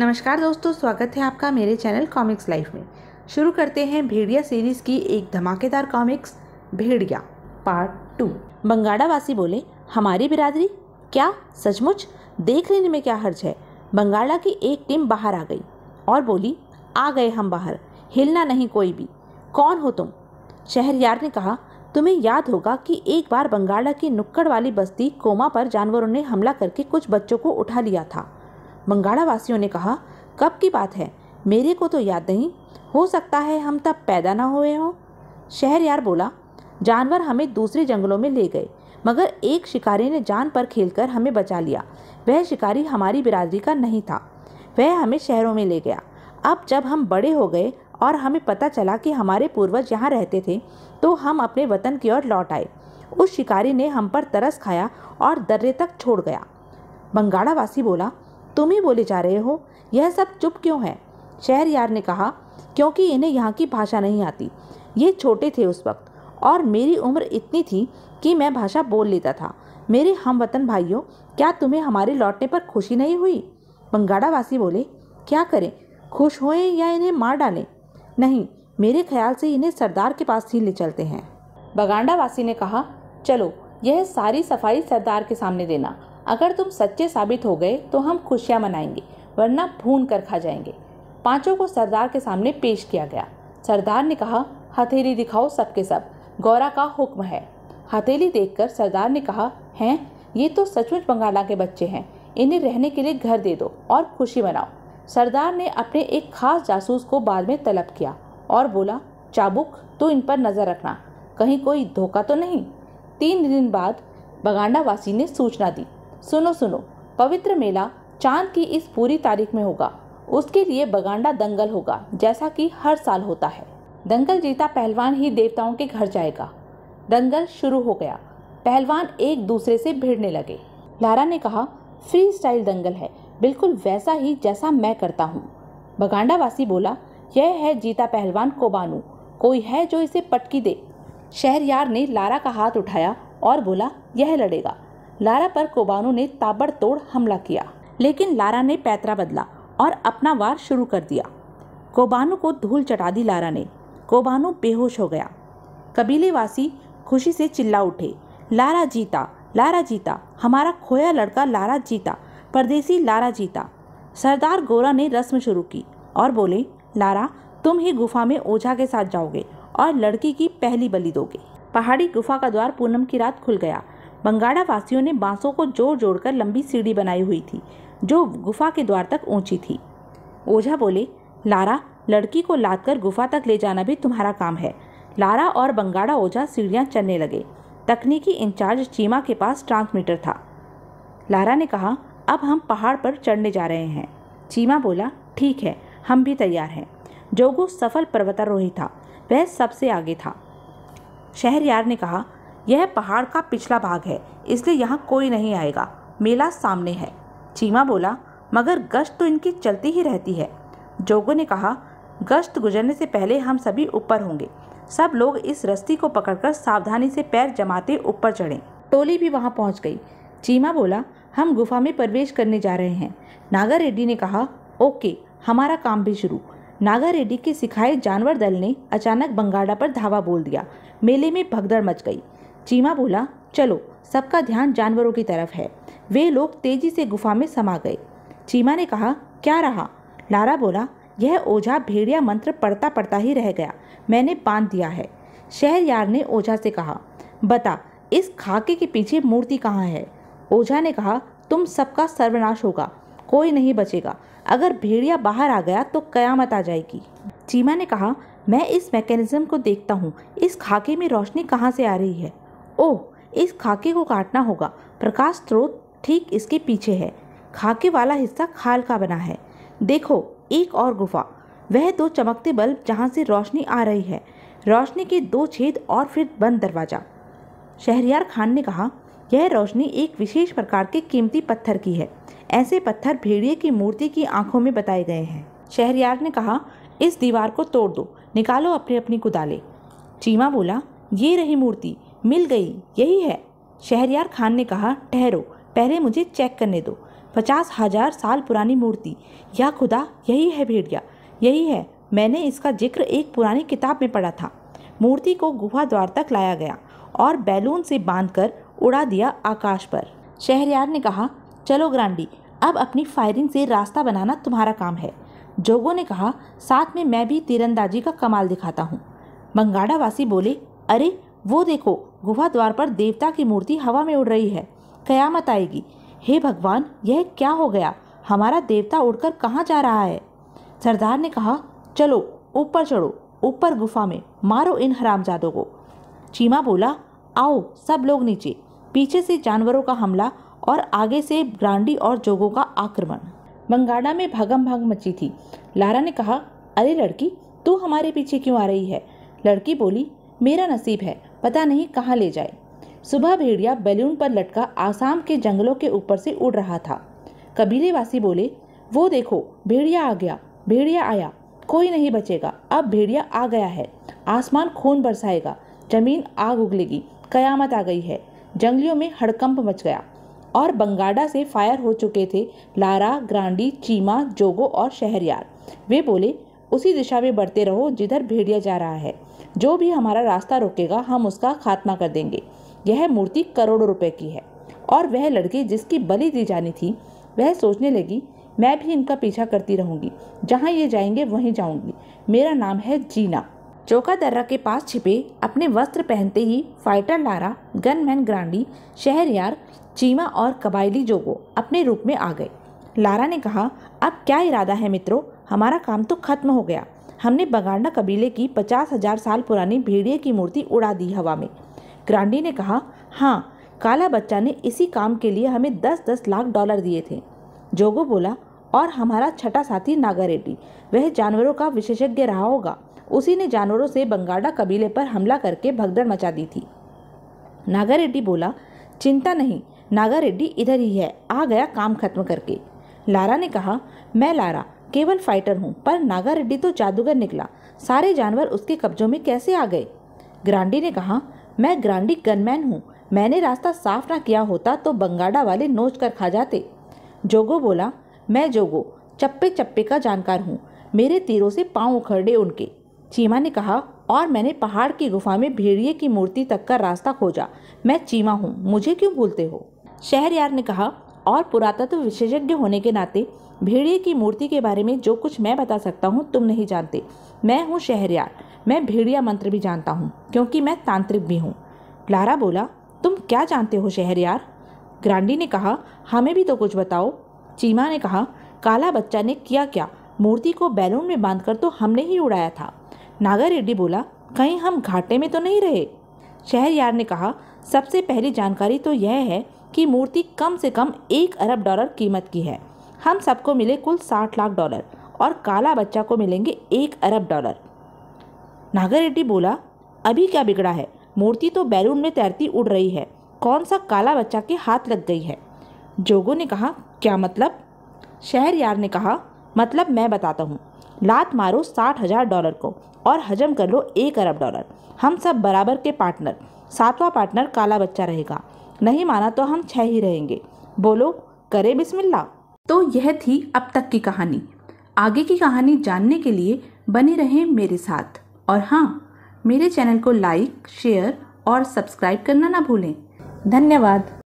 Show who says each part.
Speaker 1: नमस्कार दोस्तों स्वागत है आपका मेरे चैनल कॉमिक्स लाइफ में शुरू करते हैं भेड़िया सीरीज़ की एक धमाकेदार कॉमिक्स भेड़िया पार्ट टू बंगाड़ावासी बोले हमारी बिरादरी क्या सचमुच देख लेने में क्या हर्ज है बंगाड़ा की एक टीम बाहर आ गई और बोली आ गए हम बाहर हिलना नहीं कोई भी कौन हो तुम यार ने कहा तुम्हें याद होगा कि एक बार बंगाड़ा की नुक्कड़ वाली बस्ती कोमा पर जानवरों ने हमला करके कुछ बच्चों को उठा लिया था बंगाड़ा वासियों ने कहा कब की बात है मेरे को तो याद नहीं हो सकता है हम तब पैदा ना हुए हों शहर यार बोला जानवर हमें दूसरे जंगलों में ले गए मगर एक शिकारी ने जान पर खेलकर हमें बचा लिया वह शिकारी हमारी बिरादरी का नहीं था वह हमें शहरों में ले गया अब जब हम बड़े हो गए और हमें पता चला कि हमारे पूर्वज यहाँ रहते थे तो हम अपने वतन की ओर लौट आए उस शिकारी ने हम पर तरस खाया और दर्रे तक छोड़ गया बंगाड़ावासी बोला तुम ही बोले जा रहे हो यह सब चुप क्यों है शहर यार ने कहा क्योंकि इन्हें यहाँ की भाषा नहीं आती ये छोटे थे उस वक्त और मेरी उम्र इतनी थी कि मैं भाषा बोल लेता था मेरे हम वतन भाइयों क्या तुम्हें हमारे लौटने पर खुशी नहीं हुई बंगाड़ावासी बोले क्या करें खुश होएं या इन्हें मार डालें नहीं मेरे ख्याल से इन्हें सरदार के पास ही ले चलते हैं बगांडावासी ने कहा चलो यह सारी सफाई सरदार के सामने देना अगर तुम सच्चे साबित हो गए तो हम खुशियाँ मनाएंगे वरना भून कर खा जाएंगे पांचों को सरदार के सामने पेश किया गया सरदार ने कहा हथेली दिखाओ सबके सब गौरा का हुक्म है हथेली देखकर सरदार ने कहा हैं ये तो सचमुच बंगाला के बच्चे हैं इन्हें रहने के लिए घर दे दो और खुशी मनाओ सरदार ने अपने एक खास जासूस को बाद में तलब किया और बोला चाबुक तो इन पर नज़र रखना कहीं कोई धोखा तो नहीं तीन दिन बाद वासी ने सूचना दी सुनो सुनो पवित्र मेला चांद की इस पूरी तारीख में होगा उसके लिए बगांडा दंगल होगा जैसा कि हर साल होता है दंगल जीता पहलवान ही देवताओं के घर जाएगा दंगल शुरू हो गया पहलवान एक दूसरे से भिड़ने लगे लारा ने कहा फ्री स्टाइल दंगल है बिल्कुल वैसा ही जैसा मैं करता हूँ बगांडावासी बोला यह है जीता पहलवान कोबानू कोई है जो इसे पटकी दे शहरयार ने लारा का हाथ उठाया और बोला यह लड़ेगा लारा पर कोबानो ने ताबड़तोड़ हमला किया लेकिन लारा ने पैतरा बदला और अपना वार शुरू कर दिया कोबानो को धूल चटा दी लारा ने कोबानो बेहोश हो गया कबीले वासी खुशी से चिल्ला उठे लारा जीता लारा जीता हमारा खोया लड़का लारा जीता परदेसी लारा जीता सरदार गोरा ने रस्म शुरू की और बोले लारा तुम ही गुफा में ओझा के साथ जाओगे और लड़की की पहली बलि दोगे पहाड़ी गुफा का द्वार पूनम की रात खुल गया बंगाड़ा वासियों ने बांसों को जोड़ जोड़ कर लंबी सीढ़ी बनाई हुई थी जो गुफा के द्वार तक ऊंची थी ओझा बोले लारा लड़की को लाद कर गुफा तक ले जाना भी तुम्हारा काम है लारा और बंगाड़ा ओझा सीढ़ियाँ चलने लगे तकनीकी इंचार्ज चीमा के पास ट्रांसमीटर था लारा ने कहा अब हम पहाड़ पर चढ़ने जा रहे हैं चीमा बोला ठीक है हम भी तैयार हैं जोगो सफल पर्वतारोही था वह सबसे आगे था शहरयार ने कहा यह पहाड़ का पिछला भाग है इसलिए यहाँ कोई नहीं आएगा मेला सामने है चीमा बोला मगर गश्त तो इनकी चलती ही रहती है जोगो ने कहा गश्त गुजरने से पहले हम सभी ऊपर होंगे सब लोग इस रस्ती को पकड़कर सावधानी से पैर जमाते ऊपर चढ़ें टोली भी वहाँ पहुँच गई चीमा बोला हम गुफा में प्रवेश करने जा रहे हैं नागर रेड्डी ने कहा ओके हमारा काम भी शुरू नागर रेड्डी के सिखाए जानवर दल ने अचानक बंगाड़ा पर धावा बोल दिया मेले में भगदड़ मच गई चीमा बोला चलो सबका ध्यान जानवरों की तरफ है वे लोग तेजी से गुफा में समा गए चीमा ने कहा क्या रहा लारा बोला यह ओझा भेड़िया मंत्र पढ़ता पढ़ता ही रह गया मैंने बांध दिया है शहर यार ने ओझा से कहा बता इस खाके के पीछे मूर्ति कहाँ है ओझा ने कहा तुम सबका सर्वनाश होगा कोई नहीं बचेगा अगर भेड़िया बाहर आ गया तो कयामत आ जाएगी चीमा ने कहा मैं इस मैकेनिज़्म को देखता हूँ इस खाके में रोशनी कहाँ से आ रही है ओह इस खाके को काटना होगा प्रकाश स्रोत ठीक इसके पीछे है खाके वाला हिस्सा खाल का बना है देखो एक और गुफा वह दो चमकते बल्ब जहाँ से रोशनी आ रही है रोशनी के दो छेद और फिर बंद दरवाजा शहरियार खान ने कहा यह रोशनी एक विशेष प्रकार के कीमती पत्थर की है ऐसे पत्थर भेड़िए की मूर्ति की आंखों में बताए गए हैं शहरियार ने कहा इस दीवार को तोड़ दो निकालो अपने अपनी कुदाले चीमा बोला ये रही मूर्ति मिल गई यही है शहरयार खान ने कहा ठहरो पहले मुझे चेक करने दो पचास हजार साल पुरानी मूर्ति या खुदा यही है भेड़िया यही है मैंने इसका जिक्र एक पुरानी किताब में पढ़ा था मूर्ति को गुफा द्वार तक लाया गया और बैलून से बांधकर उड़ा दिया आकाश पर शहरयार ने कहा चलो ग्रांडी अब अपनी फायरिंग से रास्ता बनाना तुम्हारा काम है जोगो ने कहा साथ में मैं भी तीरंदाजी का कमाल दिखाता हूँ बंगाड़ावासी बोले अरे वो देखो गुफा द्वार पर देवता की मूर्ति हवा में उड़ रही है कयामत आएगी हे भगवान यह क्या हो गया हमारा देवता उड़कर कहाँ जा रहा है सरदार ने कहा चलो ऊपर चढ़ो ऊपर गुफा में मारो इन हरामजादों को चीमा बोला आओ सब लोग नीचे पीछे से जानवरों का हमला और आगे से ग्रांडी और जोगों का आक्रमण बंगाड़ा में भगम भाग मची थी लारा ने कहा अरे लड़की तू हमारे पीछे क्यों आ रही है लड़की बोली मेरा नसीब है पता नहीं कहाँ ले जाए सुबह भेड़िया बैलून पर लटका आसाम के जंगलों के ऊपर से उड़ रहा था कबीलेवासी बोले वो देखो भेड़िया आ गया भेड़िया आया कोई नहीं बचेगा अब भेड़िया आ गया है आसमान खून बरसाएगा जमीन आग उगलेगी कयामत आ गई है जंगलियों में हड़कंप मच गया और बंगाडा से फायर हो चुके थे लारा ग्रांडी चीमा जोगो और शहरयार वे बोले उसी दिशा में बढ़ते रहो जिधर भेड़िया जा रहा है जो भी हमारा रास्ता रोकेगा हम उसका खात्मा कर देंगे यह मूर्ति करोड़ों रुपए की है और वह लड़की जिसकी बलि दी जानी थी वह सोचने लगी मैं भी इनका पीछा करती रहूंगी जहाँ ये जाएंगे वहीं जाऊंगी मेरा नाम है जीना चौका दर्रा के पास छिपे अपने वस्त्र पहनते ही फाइटर लारा गनमैन ग्रांडी शहर यार चीमा और कबायली जोगो अपने रूप में आ गए लारा ने कहा अब क्या इरादा है मित्रों हमारा काम तो खत्म हो गया हमने बगाड़ना कबीले की पचास हजार साल पुरानी भेड़िए की मूर्ति उड़ा दी हवा में ग्रांडी ने कहा हाँ काला बच्चा ने इसी काम के लिए हमें दस दस लाख डॉलर दिए थे जोगो बोला और हमारा छठा साथी नागा रेड्डी वह जानवरों का विशेषज्ञ रहा होगा उसी ने जानवरों से बंगाड़ा कबीले पर हमला करके भगदड़ मचा दी थी नागा रेड्डी बोला चिंता नहीं नागा रेड्डी इधर ही है आ गया काम खत्म करके लारा ने कहा मैं लारा केवल फाइटर हूँ पर नागा रेड्डी तो जादूगर निकला सारे जानवर उसके कब्जों में कैसे आ गए ग्रांडी ने कहा मैं ग्रांडी गनमैन हूँ मैंने रास्ता साफ ना किया होता तो बंगाड़ा वाले नोच कर खा जाते जोगो बोला मैं जोगो चप्पे चप्पे का जानकार हूँ मेरे तीरों से पाँव उखड़े उनके चीमा ने कहा और मैंने पहाड़ की गुफा में भेड़िए की मूर्ति तक का रास्ता खोजा मैं चीमा हूँ मुझे क्यों भूलते हो शहर यार ने कहा और पुरातत्व विशेषज्ञ होने के नाते भेड़िए की मूर्ति के बारे में जो कुछ मैं बता सकता हूँ तुम नहीं जानते मैं हूँ शहरयार मैं भेड़िया मंत्र भी जानता हूँ क्योंकि मैं तांत्रिक भी हूँ लारा बोला तुम क्या जानते हो शहरयार ग्रांडी ने कहा हमें भी तो कुछ बताओ चीमा ने कहा काला बच्चा ने किया क्या मूर्ति को बैलून में बांधकर तो हमने ही उड़ाया था नागर रेड्डी बोला कहीं हम घाटे में तो नहीं रहे शहर यार ने कहा सबसे पहली जानकारी तो यह है कि मूर्ति कम से कम एक अरब डॉलर कीमत की है हम सबको मिले कुल साठ लाख डॉलर और काला बच्चा को मिलेंगे एक अरब डॉलर नागर रेड्डी बोला अभी क्या बिगड़ा है मूर्ति तो बैलून में तैरती उड़ रही है कौन सा काला बच्चा के हाथ लग गई है जोगो ने कहा क्या मतलब शहर यार ने कहा मतलब मैं बताता हूँ लात मारो साठ हज़ार डॉलर को और हजम कर लो एक अरब डॉलर हम सब बराबर के पार्टनर सातवां पार्टनर काला बच्चा रहेगा नहीं माना तो हम छः ही रहेंगे बोलो करे बिस्मिल्लाह तो यह थी अब तक की कहानी आगे की कहानी जानने के लिए बने रहें मेरे साथ और हाँ मेरे चैनल को लाइक शेयर और सब्सक्राइब करना ना भूलें धन्यवाद